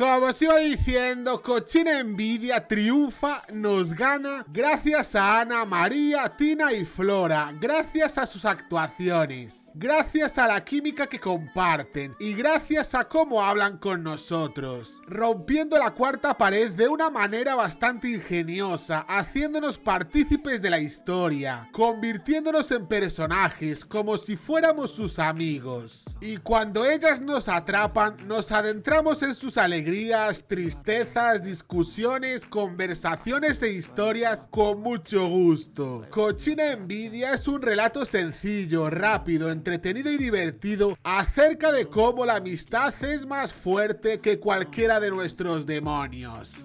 Como os iba diciendo, Cochina Envidia triunfa, nos gana gracias a Ana, María, Tina y Flora, gracias a sus actuaciones, gracias a la química que comparten y gracias a cómo hablan con nosotros, rompiendo la cuarta pared de una manera bastante ingeniosa, haciéndonos partícipes de la historia, convirtiéndonos en personajes como si fuéramos sus amigos. Y cuando ellas nos atrapan, nos adentramos en sus alegrías tristezas, discusiones, conversaciones e historias con mucho gusto. Cochina Envidia es un relato sencillo, rápido, entretenido y divertido acerca de cómo la amistad es más fuerte que cualquiera de nuestros demonios.